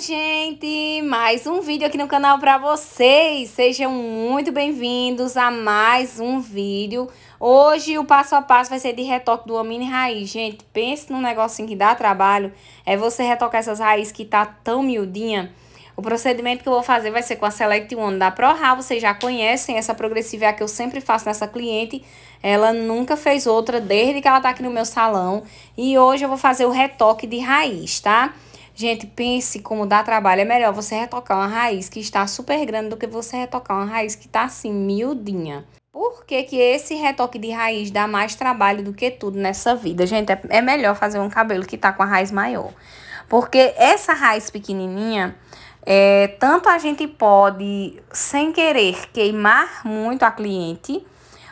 gente! Mais um vídeo aqui no canal para vocês. Sejam muito bem-vindos a mais um vídeo. Hoje o passo a passo vai ser de retoque do mini raiz. Gente, pense num negocinho que dá trabalho. É você retocar essas raízes que tá tão miudinha. O procedimento que eu vou fazer vai ser com a Select One da ProRa. Vocês já conhecem essa progressiva que eu sempre faço nessa cliente. Ela nunca fez outra desde que ela tá aqui no meu salão. E hoje eu vou fazer o retoque de raiz, Tá? Gente, pense como dá trabalho. É melhor você retocar uma raiz que está super grande do que você retocar uma raiz que está assim, miudinha. Por que, que esse retoque de raiz dá mais trabalho do que tudo nessa vida? Gente, é, é melhor fazer um cabelo que está com a raiz maior. Porque essa raiz pequenininha, é, tanto a gente pode, sem querer, queimar muito a cliente,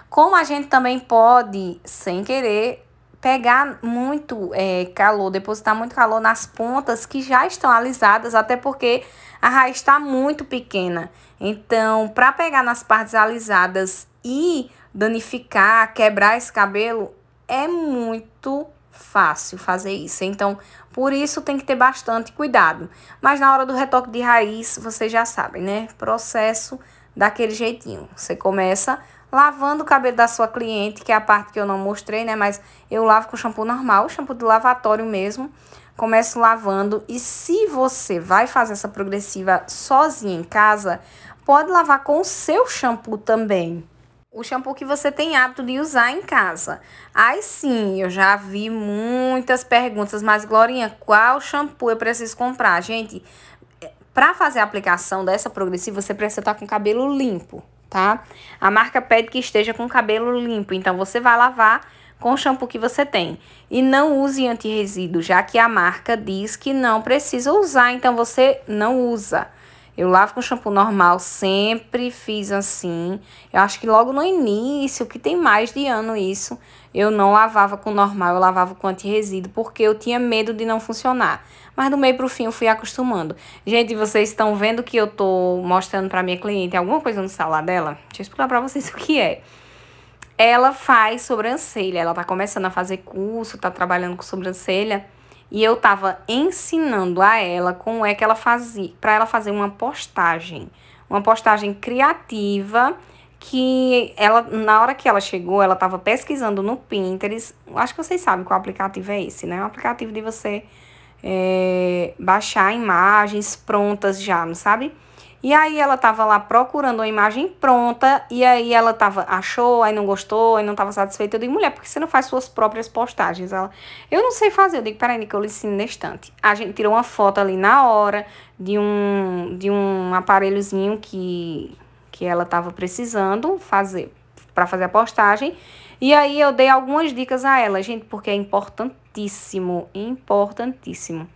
como a gente também pode, sem querer, pegar muito é, calor, depositar muito calor nas pontas que já estão alisadas, até porque a raiz está muito pequena. Então, para pegar nas partes alisadas e danificar, quebrar esse cabelo, é muito fácil fazer isso. Então, por isso tem que ter bastante cuidado. Mas na hora do retoque de raiz, vocês já sabem, né? Processo daquele jeitinho. Você começa lavando o cabelo da sua cliente, que é a parte que eu não mostrei, né? Mas eu lavo com shampoo normal, shampoo de lavatório mesmo. Começo lavando e se você vai fazer essa progressiva sozinha em casa, pode lavar com o seu shampoo também. O shampoo que você tem hábito de usar em casa. Aí sim, eu já vi muitas perguntas, mas Glorinha, qual shampoo eu preciso comprar? Gente, é, para fazer a aplicação dessa progressiva, você precisa estar tá com o cabelo limpo tá? A marca pede que esteja com o cabelo limpo, então você vai lavar com o shampoo que você tem. E não use anti-resíduo já que a marca diz que não precisa usar, então você não usa. Eu lavo com shampoo normal, sempre fiz assim. Eu acho que logo no início, que tem mais de ano isso, eu não lavava com normal, eu lavava com anti-resíduo, porque eu tinha medo de não funcionar. Mas do meio pro fim eu fui acostumando. Gente, vocês estão vendo que eu tô mostrando pra minha cliente alguma coisa no celular dela? Deixa eu explicar pra vocês o que é. Ela faz sobrancelha, ela tá começando a fazer curso, tá trabalhando com sobrancelha e eu estava ensinando a ela como é que ela fazia, para ela fazer uma postagem, uma postagem criativa que ela na hora que ela chegou, ela estava pesquisando no Pinterest. Acho que vocês sabem qual aplicativo é esse, né? É um aplicativo de você é, baixar imagens prontas já, não sabe? E aí ela tava lá procurando uma imagem pronta, e aí ela tava, achou, aí não gostou, aí não tava satisfeita. Eu digo, mulher, por que você não faz suas próprias postagens? Ela, eu não sei fazer. Eu digo, peraí, que eu lhe ensino na estante. É a gente tirou uma foto ali na hora de um, de um aparelhozinho que, que ela tava precisando fazer, para fazer a postagem. E aí eu dei algumas dicas a ela, gente, porque é importantíssimo, importantíssimo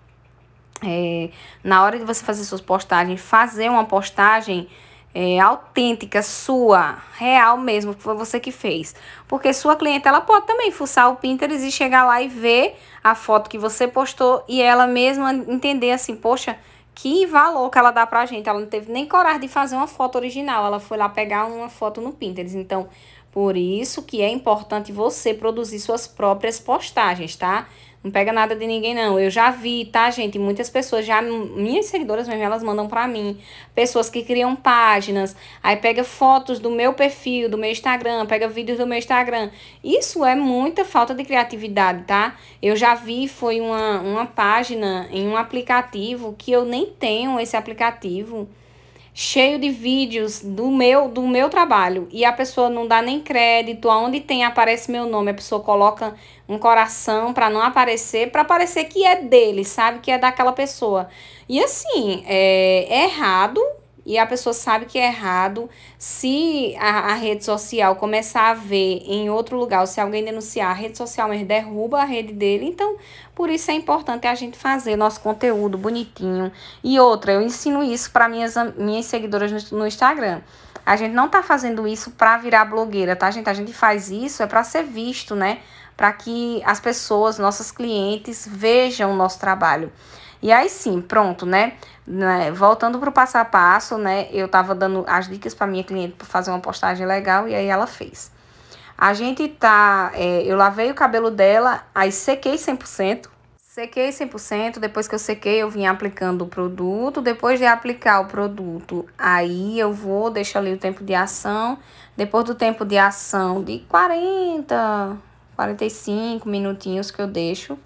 é, na hora de você fazer suas postagens, fazer uma postagem é, autêntica, sua, real mesmo, que foi você que fez. Porque sua cliente, ela pode também fuçar o Pinterest e chegar lá e ver a foto que você postou e ela mesma entender assim, poxa, que valor que ela dá pra gente. Ela não teve nem coragem de fazer uma foto original, ela foi lá pegar uma foto no Pinterest. Então, por isso que é importante você produzir suas próprias postagens, tá? Tá? Não pega nada de ninguém, não. Eu já vi, tá, gente? Muitas pessoas já, minhas seguidoras mesmo, elas mandam pra mim. Pessoas que criam páginas, aí pega fotos do meu perfil, do meu Instagram, pega vídeos do meu Instagram. Isso é muita falta de criatividade, tá? Eu já vi, foi uma, uma página em um aplicativo que eu nem tenho esse aplicativo cheio de vídeos do meu do meu trabalho e a pessoa não dá nem crédito, aonde tem aparece meu nome, a pessoa coloca um coração para não aparecer, para parecer que é dele, sabe, que é daquela pessoa. E assim, é, é errado, e a pessoa sabe que é errado. Se a, a, rede social começar a ver em outro lugar, se alguém denunciar, a rede social mesmo derruba a rede dele. Então, por isso é importante a gente fazer nosso conteúdo bonitinho. E outra, eu ensino isso para minhas, minhas seguidoras no, no Instagram. A gente não tá fazendo isso para virar blogueira, tá, gente? A gente faz isso é para ser visto, né? Para que as pessoas, nossas clientes, vejam o nosso trabalho. E aí sim, pronto, né? né voltando para o passo a passo, né? Eu estava dando as dicas para minha cliente para fazer uma postagem legal e aí ela fez. A gente tá. É, eu lavei o cabelo dela, aí sequei 100%. Sequei 100%, depois que eu sequei, eu vim aplicando o produto. Depois de aplicar o produto, aí eu vou, deixo ali o tempo de ação. Depois do tempo de ação de 40, 45 minutinhos que eu deixo,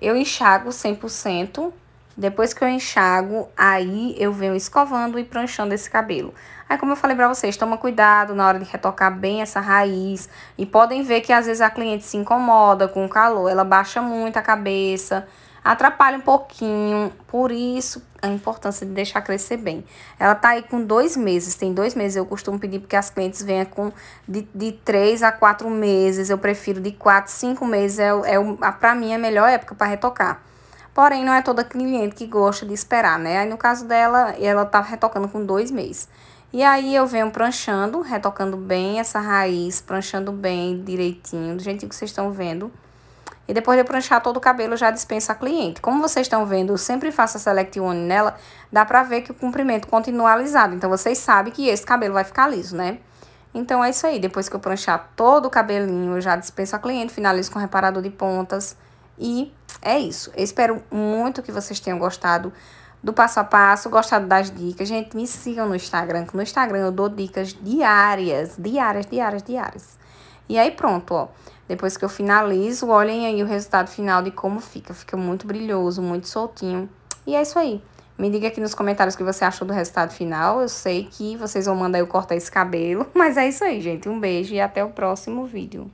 eu enxago 100%. Depois que eu enxago, aí eu venho escovando e pranchando esse cabelo. Aí, como eu falei pra vocês, toma cuidado na hora de retocar bem essa raiz. E podem ver que às vezes a cliente se incomoda com o calor, ela baixa muito a cabeça atrapalha um pouquinho, por isso a importância de deixar crescer bem. Ela tá aí com dois meses, tem dois meses, eu costumo pedir porque as clientes venham com de, de três a quatro meses, eu prefiro de quatro, cinco meses, é, é para mim é a melhor época para retocar. Porém, não é toda cliente que gosta de esperar, né? Aí no caso dela, ela tá retocando com dois meses. E aí eu venho pranchando, retocando bem essa raiz, pranchando bem direitinho, do jeitinho que vocês estão vendo. E depois de eu pranchar todo o cabelo, já dispensa a cliente. Como vocês estão vendo, eu sempre faço a Select One nela, dá pra ver que o comprimento continua alisado. Então, vocês sabem que esse cabelo vai ficar liso, né? Então, é isso aí. Depois que eu pranchar todo o cabelinho, eu já dispenso a cliente, finalizo com reparador de pontas. E é isso. Eu espero muito que vocês tenham gostado do passo a passo, gostado das dicas. Gente, me sigam no Instagram, que no Instagram eu dou dicas diárias, diárias, diárias, diárias. E aí pronto, ó. Depois que eu finalizo, olhem aí o resultado final de como fica. Fica muito brilhoso, muito soltinho. E é isso aí. Me diga aqui nos comentários o que você achou do resultado final. Eu sei que vocês vão mandar eu cortar esse cabelo. Mas é isso aí, gente. Um beijo e até o próximo vídeo.